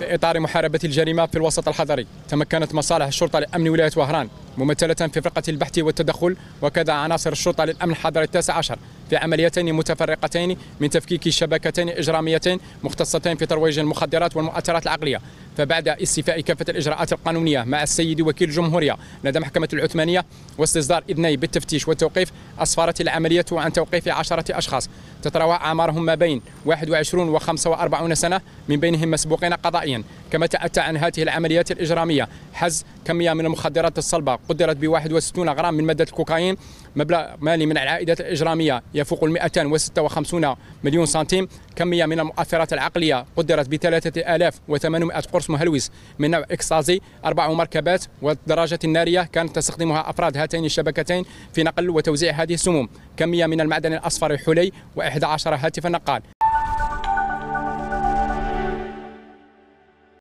في إطار محاربة الجريمة في الوسط الحضري تمكنت مصالح الشرطة لأمن ولاية وهران ممثلة في فرقة البحث والتدخل وكذا عناصر الشرطة للأمن الحضري التاسع عشر في عمليتين متفرقتين من تفكيك شبكتين إجراميتين مختصتين في ترويج المخدرات والمؤثرات العقلية فبعد استيفاء كافة الإجراءات القانونية مع السيد وكيل الجمهورية لدى محكمة العثمانية واستصدار إذني بالتفتيش والتوقيف أسفرت العملية عن توقيف عشرة أشخاص تتراوح أعمارهم ما بين 21 و 45 سنة من بينهم مسبوقين قضائيا كما تأتى عن هذه العمليات الإجرامية حز كمية من المخدرات الصلبة قدرت ب 61 غرام من مادة الكوكايين مبلغ مالي من العائدات الإجرامية يفوق ال 256 مليون سنتيم كمية من المؤثرات العقلية قدرت ب 3800 قرص مهلوس من نوع إكستازي أربع مركبات والدراجة النارية كانت تستخدمها أفراد هاتين الشبكتين في نقل وتوزيع هذه السموم كمية من المعدن الأصفر الحلي و11 هاتف نقال